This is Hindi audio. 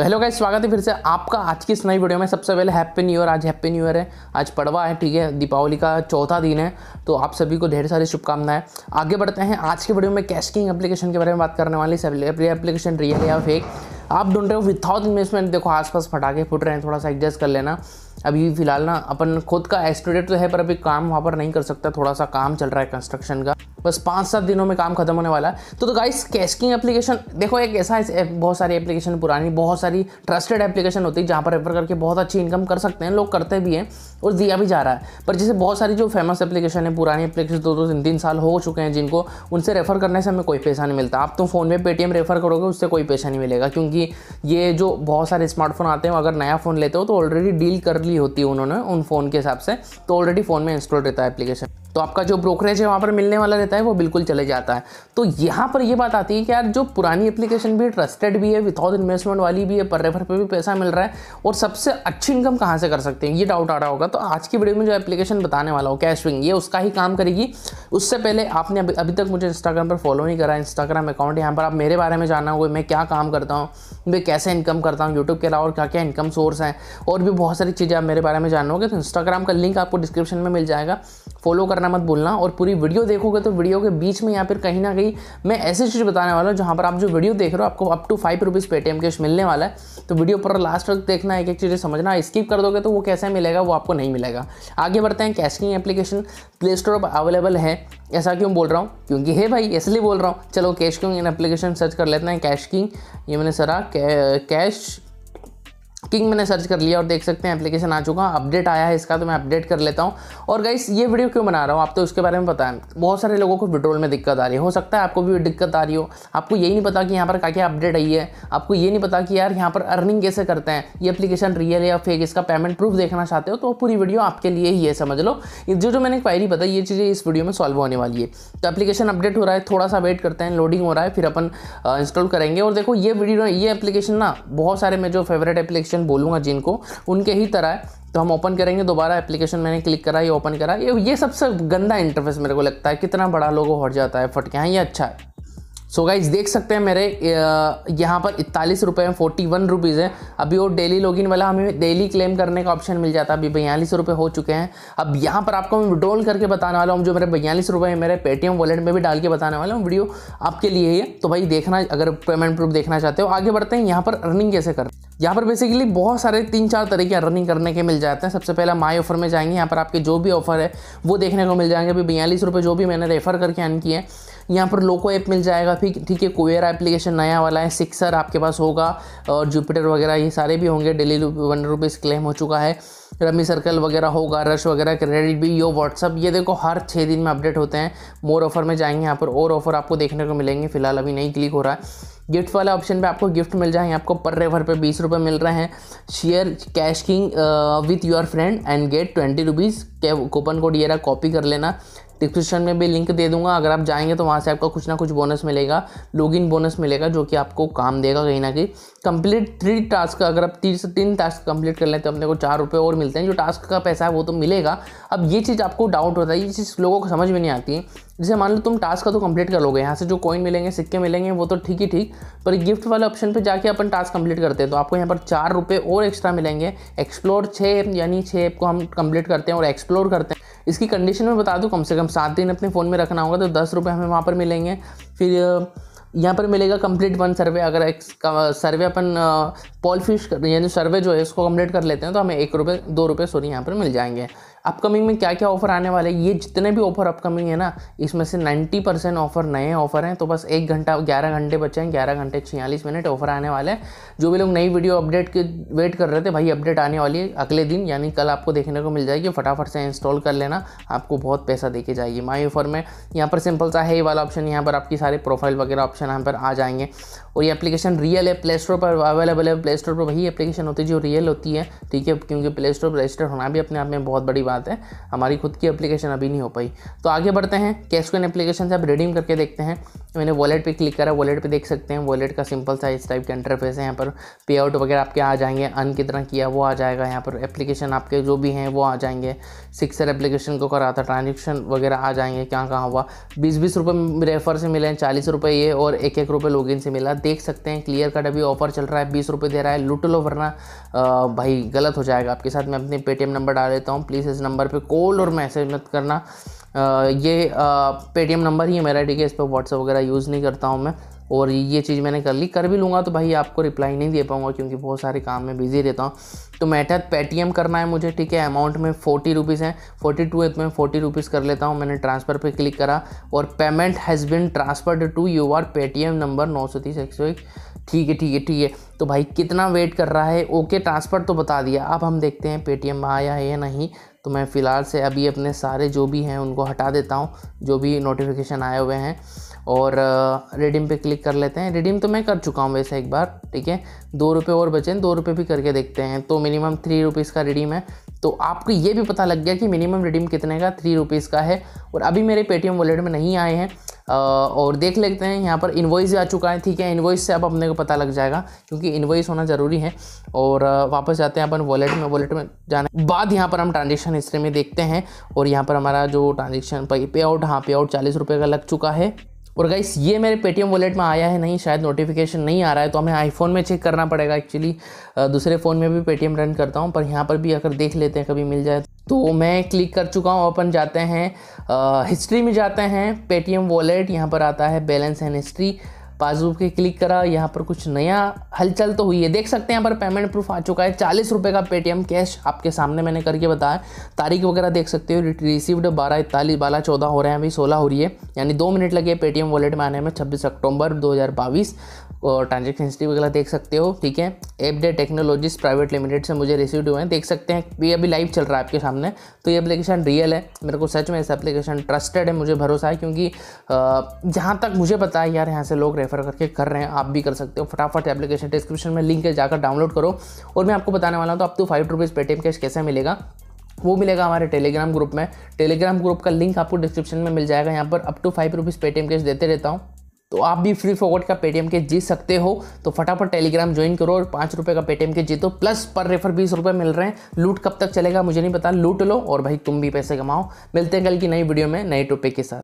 तो हेलो गाइस स्वागत है फिर से आपका आज की इस नई वीडियो में सबसे पहले हैप्पी न्यू ईयर आज हैप्पी न्यू ईयर है आज पड़वा है ठीक है दीपावली का चौथा दिन है तो आप सभी को ढेर सारी शुभकामनाएं आगे बढ़ते हैं आज के वीडियो में कैशकिंग एप्लीकेशन के बारे में बात करने वाली एप्लीकेशन रियल या फेक आप ढूंढ रहे हो विथाउट इन्वेस्टमेंट देखो आसपास फटाके फुट रहे हैं थोड़ा सा एडजस्ट कर लेना अभी फ़िलहाल ना अपन खुद का एस्टूडेट तो है पर अभी काम वहाँ पर नहीं कर सकता थोड़ा सा काम चल रहा है कंस्ट्रक्शन का बस पाँच सात दिनों में काम खत्म होने वाला है तो तो गाइस कैशकिंग एप्लीकेशन देखो एक ऐसा है बहुत सारी एप्लीकेशन पुरानी बहुत सारी ट्रस्टेड एप्लीकेशन होती है जहाँ पर रेफर करके बहुत अच्छी इनकम कर सकते हैं लोग करते भी हैं और दिया भी जा रहा है पर जैसे बहुत सारी जो फेमस एप्लीकेशन है पुरानी एप्लीकेशन दो दो तीन तीन साल हो चुके हैं जिनको उनसे रेफर करने से हमें कोई पैसा नहीं मिलता आप तो फ़ोन में पेटीएम रेफर करोगे उससे कोई पैसा नहीं मिलेगा क्योंकि ये जो बहुत सारे स्मार्टफोन आते हैं अगर नया फ़ोन लेते हो तो ऑलरेडी डील कर ली होती है उन्होंने उन फ़ोन के हिसाब से तो ऑलरेडी फ़ोन में इंस्टॉल रहता है एप्लीकेशन तो आपका जो ब्रोकरेज है वहाँ पर मिलने वाला रहता है वो बिल्कुल चले जाता है तो यहाँ पर ये बात आती है कि यार जो पुरानी एप्लीकेशन भी ट्रस्टेड भी है विदाउट इन्वेस्टमेंट वाली भी है पर रेफर पर भी पैसा मिल रहा है और सबसे अच्छी इनकम कहाँ से कर सकते हैं ये डाउट आ रहा होगा तो आज की वीडियो में जो एप्लीकेशन बताने वाला हो विंग ये उसका ही काम करेगी उससे पहले आपने अभी, अभी तक मुझे इंस्टाग्राम पर फॉलो नहीं करा इंस्टाग्राम अकाउंट यहाँ पर आप मेरे बारे में जाना होगा मैं क्या काम करता हूँ मैं कैसे इनकम करता हूँ यूट्यूब के अलावा और क्या क्या इनकम सोर्स हैं और भी बहुत सारी चीज़ें आप मेरे बारे में होगी तो इंस्टाग्राम का लिंक आपको डिस्क्रिप्शन में मिल जाएगा फॉलो करना मत भूलना और पूरी वीडियो देखोगे तो वीडियो के बीच में या फिर कहीं ना कहीं मैं ऐसी चीज़ बताने वाला हूँ जहाँ पर आप जो वीडियो देख रहे हो आपको up to five rupees Paytm cash मिलने वाला है तो वीडियो पर लास्ट तक देखना एक एक चीज़ें समझना स्किप कर दोगे तो वो कैसे मिलेगा वो आपको नहीं मिलेगा आगे बढ़ते हैं कैशकिंग एप्लीकेशन प्ले स्टोर पर अवेलेबल है ऐसा क्यों बोल रहा हूँ क्योंकि है भाई इसलिए बोल रहा हूँ चलो कैश किंग एप्लीकेशन सर्च कर लेते हैं कैश किंग ये मैंने सरा कैश किंग मैंने सर्च कर लिया और देख सकते हैं एप्लीकेशन आ चुका अपडेट आया है इसका तो मैं अपडेट कर लेता हूँ और गाइस ये वीडियो क्यों बना रहा हूँ आप तो उसके बारे में पता है बहुत सारे लोगों को विड्रोल में दिक्कत आ रही है हो सकता है आपको भी दिक्कत आ रही हो आपको यही नहीं पता कि यहाँ पर क्या क्या अपडेट आई है आपको ये नहीं पता कि यार यहाँ पर अर्निंग कैसे करते हैं ये अपलीकेशन रियल या फेक इसका पेमेंट प्रूफ देखना चाहते हो तो पूरी वीडियो आपके लिए ही है समझ लो जो जो मैंने क्वायरी बताई ये चीज़ें इस वीडियो में सॉल्व होने वाली है तो अपलीकेशन अपडेट हो रहा है थोड़ा सा वेट करते हैं लोडिंग हो रहा है फिर अपन इंस्टॉल करेंगे और देखो ये वीडियो ये एप्लीकेशन ना बहुत सारे मेरे जो फेवरेट एप्लीकेशन एप्लीकेशन बोलूँगा जिनको उनके ही तरह है तो हम ओपन करेंगे दोबारा एप्लीकेशन मैंने क्लिक करा ये ओपन करा ये ये सबसे गंदा इंटरफेस मेरे को लगता है कितना बड़ा लोगो हट जाता है फट के हाँ, ये अच्छा है सो so गाइज देख सकते हैं मेरे यहाँ पर इकतालीस रुपये में फोर्टी वन रुपीज़ है अभी वो डेली लॉगिन वाला हमें डेली क्लेम करने का ऑप्शन मिल जाता है अभी बयालीस रुपये हो चुके हैं अब यहाँ पर आपको मैं विड्रॉल करके बताने वाला हूँ जो मेरे बयालीस रुपये मेरे पेटीएम वॉलेट में भी डाल के बताने वाला हूँ वीडियो आपके लिए ही तो भाई देखना अगर पेमेंट प्रूफ देखना चाहते हो आगे बढ़ते हैं यहाँ पर अर्निंग कैसे कर यहाँ पर बेसिकली बहुत सारे तीन चार तरीके अर्निंग करने के मिल जाते हैं सबसे पहला माई ऑफर में जाएंगे यहाँ पर आपके जो भी ऑफर है वो देखने को मिल जाएंगे अभी बयालीस रुपये जो भी मैंने रेफर करके अर्न किए हैं यहाँ पर लोको ऐप मिल जाएगा फिर ठीक है कोवेरा एप्लीकेशन नया वाला है सिक्सर आपके पास होगा और जुपिटर वगैरह ये सारे भी होंगे डेली वन रुपीज़ क्लेम हो चुका है रमी सर्कल वगैरह होगा रश वगैरह क्रेडिट भी यो व्हाट्सअप ये देखो हर छः दिन में अपडेट होते हैं मोर ऑफर में जाएंगे यहाँ पर और ऑफर आपको देखने को मिलेंगे फिलहाल अभी नहीं क्लिक हो रहा है गिफ्ट वाला ऑप्शन पे आपको गिफ्ट मिल जाएंगे आपको पर रेफर पे बीस रुपये मिल रहे हैं share cash king with your friend and get twenty rupees coupon code ये रहा कॉपी कर लेना डिस्क्रिप्शन में भी लिंक दे दूंगा अगर आप जाएंगे तो वहाँ से आपका कुछ ना कुछ बोनस मिलेगा लॉगिन बोनस मिलेगा जो कि आपको काम देगा कहीं ना कहीं कंप्लीट थ्री टास्क अगर आप तीन से तीन टास्क कंप्लीट कर लें तो अपने को चार रुपये और मिलते हैं जो टास्क का पैसा है वो तो मिलेगा अब ये चीज़ आपको डाउट होता है ये चीज़ लोगों को समझ में नहीं आती है जैसे मान लो तुम टास्क का तो कंप्लीट कर लोगे यहाँ से जो कॉइन मिलेंगे सिक्के मिलेंगे वो तो ठीक ही ठीक पर गिफ्ट वाले ऑप्शन पे जाके अपन टास्क कंप्लीट करते हैं तो आपको यहाँ पर चार रुपये और एक्स्ट्रा मिलेंगे एक्सप्लोर छः यानी छः ऐप को हम कंप्लीट करते हैं और एक्सप्लोर करते हैं इसकी कंडीशन में बता दूँ कम से कम सात दिन अपने फ़ोन में रखना होगा तो दस रुपये हमें वहाँ पर मिलेंगे फिर यहाँ पर मिलेगा कंप्लीट वन सर्वे अगर एक सर्वे अपन पॉल फिश यानी सर्वे जो है उसको कंप्लीट कर लेते हैं तो हमें एक रुपये दो रुपये सॉरी यहाँ पर मिल जाएंगे अपकमिंग में क्या क्या ऑफर आने वाले हैं ये जितने भी ऑफर अपकमिंग है ना इसमें से 90 परसेंट ऑफर नए ऑफर हैं तो बस एक घंटा ग्यारह घंटे बचे हैं ग्यारह घंटे छियालीस मिनट ऑफर आने वाले हैं जो भी लोग नई वीडियो अपडेट के वेट कर रहे थे भाई अपडेट आने वाली है अगले दिन यानी कल आपको देखने को मिल जाएगी फटाफट से इंस्टॉल कर लेना आपको बहुत पैसा देके जाएगी माई ऑफर में यहाँ पर सिंपल सा है ये वाला ऑप्शन यहाँ पर आपकी सारे प्रोफाइल वगैरह ऑप्शन यहाँ पर आ जाएंगे और ये एप्लीकेशन रियल है प्ले स्टोर पर अवेलेबल है प्ले स्टोर पर वही एप्लीकेशन होती है जो रियल होती है ठीक है क्योंकि प्ले स्टोर रजिस्टर होना भी अपने आप में बहुत बड़ी बात है हमारी खुद की एप्लीकेशन अभी नहीं हो पाई तो आगे बढ़ते हैं कैश कोइन एप्लीकेशन से आप रिडीम करके देखते हैं मैंने वॉलेट पे क्लिक करा वॉलेट पे देख सकते हैं वॉलेट का सिंपल सा इस टाइप के इंटरफेस है यहाँ पर पे आउट वगैरह आपके आ जाएंगे अन की तरह किया वो आ जाएगा यहाँ पर एप्लीकेशन आपके जो भी हैं वो आ जाएंगे सिक्सर एप्लीकेशन को करा था ट्रांजेक्शन वगैरह आ जाएंगे क्या कहाँ हुआ बीस बीस रुपये रेफर से मिले हैं चालीस रुपये ये और एक एक रुपये लॉगिन से मिला देख सकते हैं क्लियर कट अभी ऑफर चल रहा है बीस रुपये दे रहा है लूट लो वरना भाई गलत हो जाएगा आपके साथ मैं अपने पेटीएम नंबर डाल देता हूँ प्लीज़ इस नंबर पे कॉल और मैसेज मत करना आ, ये पेटीएम नंबर ही है मेरा ठीक है इस पर व्हाट्सअप वगैरह यूज़ नहीं करता हूँ मैं और ये चीज़ मैंने कर ली कर भी लूँगा तो भाई आपको रिप्लाई नहीं दे पाऊँगा क्योंकि बहुत सारे काम में बिजी रहता हूँ तो मेथड पेटीएम करना है मुझे ठीक है अमाउंट में फोर्टी रुपीज़ हैं फोर्टी टू है तो मैं फोर्टी रुपीज़ कर लेता हूँ मैंने ट्रांसफ़र पे क्लिक करा और payment has been transferred to your Paytm number नौ सौ तीस एक सौ एक ठीक है ठीक है ठीक है तो भाई कितना वेट कर रहा है ओके ट्रांसफ़र तो बता दिया अब हम देखते हैं पेटीएम आया है या नहीं तो मैं फ़िलहाल से अभी अपने सारे जो भी हैं उनको हटा देता हूँ जो भी नोटिफिकेशन आए हुए हैं और रिडीम पे क्लिक कर लेते हैं रिडीम तो मैं कर चुका हूँ वैसे एक बार ठीक है दो रुपये और बचे दो रुपये भी करके देखते हैं तो मिनिमम थ्री रुपीज़ का रिडीम है तो आपको ये भी पता लग गया कि मिनिमम रिडीम कितने का थ्री रुपीज़ का है और अभी मेरे पेटीएम वॉलेट में नहीं आए हैं और देख लेते हैं यहाँ पर इन्वॉइस आ चुका है ठीक है इन्वॉइस से अब अपने को पता लग जाएगा क्योंकि इन्वॉइस होना ज़रूरी है और वापस जाते हैं अपन वॉलेट में वॉलेट में जाने बाद यहाँ पर हम ट्रांजेक्शन हिस्ट्री में देखते हैं और यहाँ पर हमारा जो ट्रांजेक्शन पे आउट हाँ पे आउट चालीस रुपये का लग चुका है और गाइस ये मेरे पेटीएम वॉलेट में आया है नहीं शायद नोटिफिकेशन नहीं आ रहा है तो हमें आईफोन में चेक करना पड़ेगा एक्चुअली दूसरे फ़ोन में भी पेटीएम रन करता हूँ पर यहाँ पर भी अगर देख लेते हैं कभी मिल जाए तो। तो मैं क्लिक कर चुका हूँ अपन जाते हैं हिस्ट्री में जाते हैं पेटीएम वॉलेट यहाँ पर आता है बैलेंस एंड हिस्ट्री पासबुक के क्लिक करा यहाँ पर कुछ नया हलचल तो हुई है देख सकते हैं यहाँ पर पेमेंट प्रूफ आ चुका है चालीस रुपये का पेटीएम कैश आपके सामने मैंने करके बताया तारीख वगैरह देख सकते हो रिसीव्ड बारह इकतालीस बारह चौदह हो रहे हैं अभी सोलह हो रही है यानी दो मिनट लगे पेटीएम वॉलेट में आने में छब्बीस अक्टूबर दो और ट्रांजेक्शन हिस्ट्री वगैरह देख सकते हो ठीक है app day technologies private limited से मुझे रिसीव हुए हैं देख सकते हैं ये अभी लाइव चल रहा है आपके सामने तो ये एप्लीकेशन रियल है मेरे को सच में इस एप्लीकेशन ट्रस्टेड है मुझे भरोसा है क्योंकि जहाँ तक मुझे पता है यार यहाँ से लोग रेफर करके कर रहे हैं आप भी कर सकते हो फटाफट एप्लीकेशन डिस्क्रिप्शन में लिंक है जाकर डाउनलोड करो और मैं आपको बताने वाला हूँ तो आप तो फाइव रुपीज़ पेटीएम कैश कैसे मिलेगा वो मिलेगा हमारे टेलीग्राम ग्रुप में टेलीग्राम ग्रुप का लिंक आपको डिस्क्रिप्शन में मिल जाएगा यहाँ पर up to five rupees Paytm cash देते रहता हूँ तो आप भी फ्री फॉरवर्ड का पेटीएम के जीत सकते हो तो फटाफट टेलीग्राम ज्वाइन करो और पाँच रुपये का पेटीएम के जीतो प्लस पर रेफर बीस रुपये मिल रहे हैं लूट कब तक चलेगा मुझे नहीं पता लूट लो और भाई तुम भी पैसे कमाओ मिलते हैं कल की नई वीडियो में नए टॉपिक के साथ